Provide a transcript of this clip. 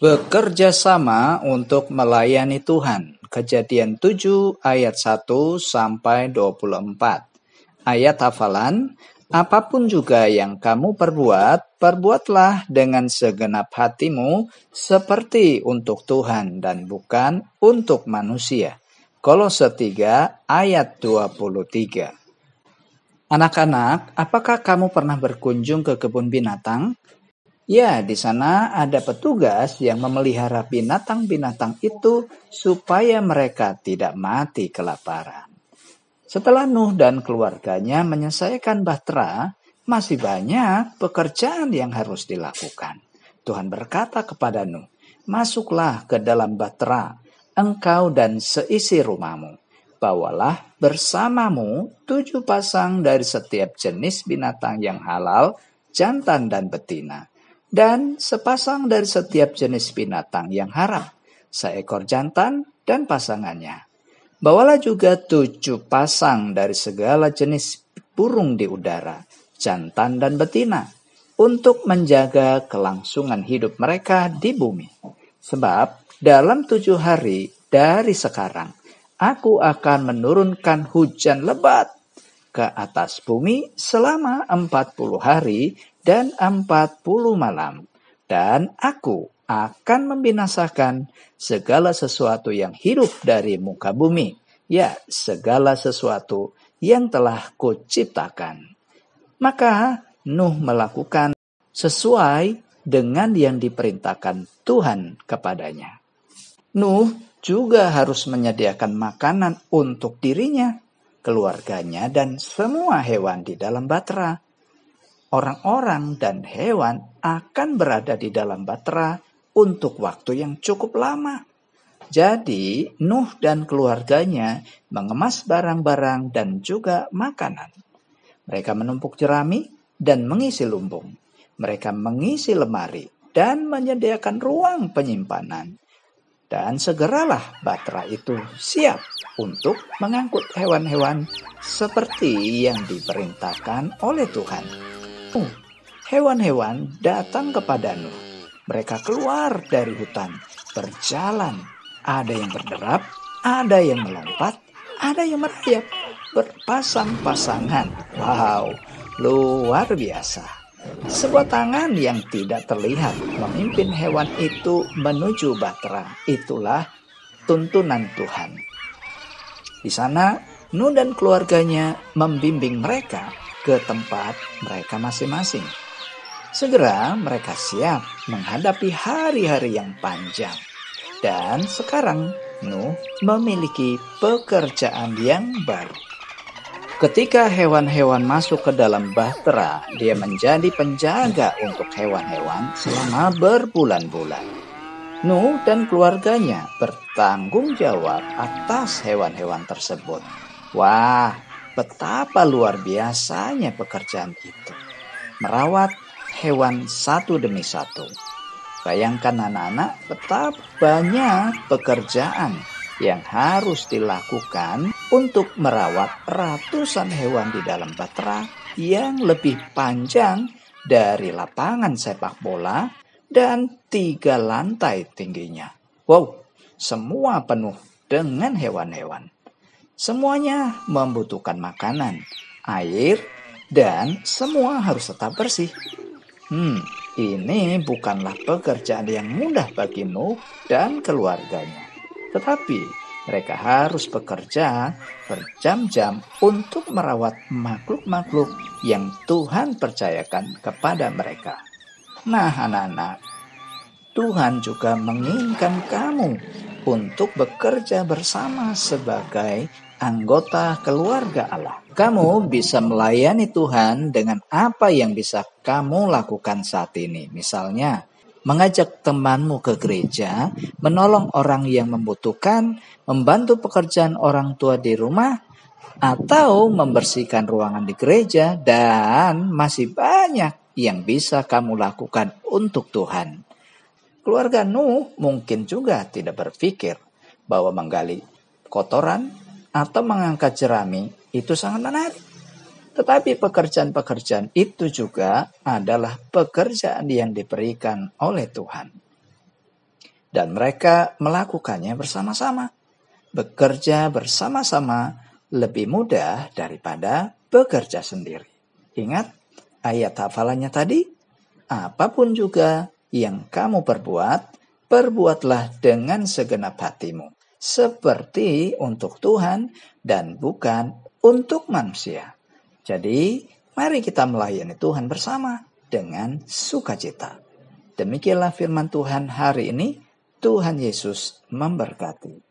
bekerja sama untuk melayani Tuhan. Kejadian 7 ayat 1 sampai 24. Ayat hafalan, apapun juga yang kamu perbuat, perbuatlah dengan segenap hatimu seperti untuk Tuhan dan bukan untuk manusia. Kolose 3 ayat 23. Anak-anak, apakah kamu pernah berkunjung ke kebun binatang? Ya, di sana ada petugas yang memelihara binatang-binatang itu supaya mereka tidak mati kelaparan. Setelah Nuh dan keluarganya menyelesaikan bahtera, masih banyak pekerjaan yang harus dilakukan. Tuhan berkata kepada Nuh, "Masuklah ke dalam bahtera, engkau dan seisi rumahmu. Bawalah bersamamu tujuh pasang dari setiap jenis binatang yang halal, jantan dan betina." dan sepasang dari setiap jenis binatang yang haram, seekor jantan dan pasangannya. Bawalah juga tujuh pasang dari segala jenis burung di udara, jantan dan betina, untuk menjaga kelangsungan hidup mereka di bumi. Sebab dalam tujuh hari dari sekarang, aku akan menurunkan hujan lebat ke atas bumi selama empat puluh hari dan empat puluh malam. Dan aku akan membinasakan segala sesuatu yang hidup dari muka bumi, ya segala sesuatu yang telah kuciptakan. Maka Nuh melakukan sesuai dengan yang diperintahkan Tuhan kepadanya. Nuh juga harus menyediakan makanan untuk dirinya keluarganya, dan semua hewan di dalam batra. Orang-orang dan hewan akan berada di dalam batra untuk waktu yang cukup lama. Jadi, Nuh dan keluarganya mengemas barang-barang dan juga makanan. Mereka menumpuk jerami dan mengisi lumbung. Mereka mengisi lemari dan menyediakan ruang penyimpanan. Dan segeralah batra itu siap untuk mengangkut hewan-hewan seperti yang diperintahkan oleh Tuhan. Oh, hewan-hewan datang kepada Nuh. Mereka keluar dari hutan, berjalan. Ada yang berderap, ada yang melompat, ada yang merayap, berpasang-pasangan. Wow, luar biasa. Sebuah tangan yang tidak terlihat memimpin hewan itu menuju batra. Itulah tuntunan Tuhan. Di sana, Nun dan keluarganya membimbing mereka ke tempat mereka masing-masing. Segera mereka siap menghadapi hari-hari yang panjang. Dan sekarang Nuh memiliki pekerjaan yang baru. Ketika hewan-hewan masuk ke dalam bahtera, dia menjadi penjaga untuk hewan-hewan selama berbulan-bulan. Nuh dan keluarganya bertanggung jawab atas hewan-hewan tersebut. Wah, betapa luar biasanya pekerjaan itu. Merawat hewan satu demi satu. Bayangkan anak-anak betapa banyak pekerjaan yang harus dilakukan untuk merawat ratusan hewan di dalam batra yang lebih panjang dari lapangan sepak bola dan tiga lantai tingginya. Wow, semua penuh dengan hewan-hewan. Semuanya membutuhkan makanan, air, dan semua harus tetap bersih. Hmm, ini bukanlah pekerjaan yang mudah bagi Nuh dan keluarganya. Tetapi mereka harus bekerja berjam-jam untuk merawat makhluk-makhluk yang Tuhan percayakan kepada mereka. Nah, anak-anak, Tuhan juga menginginkan kamu untuk bekerja bersama sebagai anggota keluarga Allah. Kamu bisa melayani Tuhan dengan apa yang bisa kamu lakukan saat ini. Misalnya, mengajak temanmu ke gereja, menolong orang yang membutuhkan, membantu pekerjaan orang tua di rumah, atau membersihkan ruangan di gereja, dan masih banyak yang bisa kamu lakukan untuk Tuhan. Keluarga Nuh mungkin juga tidak berpikir bahwa menggali kotoran atau mengangkat jerami itu sangat menarik. Tetapi pekerjaan-pekerjaan itu juga adalah pekerjaan yang diberikan oleh Tuhan. Dan mereka melakukannya bersama-sama. Bekerja bersama-sama lebih mudah daripada bekerja sendiri. Ingat, ayat hafalannya tadi? Apapun juga yang kamu perbuat, perbuatlah dengan segenap hatimu, seperti untuk Tuhan dan bukan untuk manusia. Jadi, mari kita melayani Tuhan bersama dengan sukacita. Demikianlah firman Tuhan hari ini. Tuhan Yesus memberkati.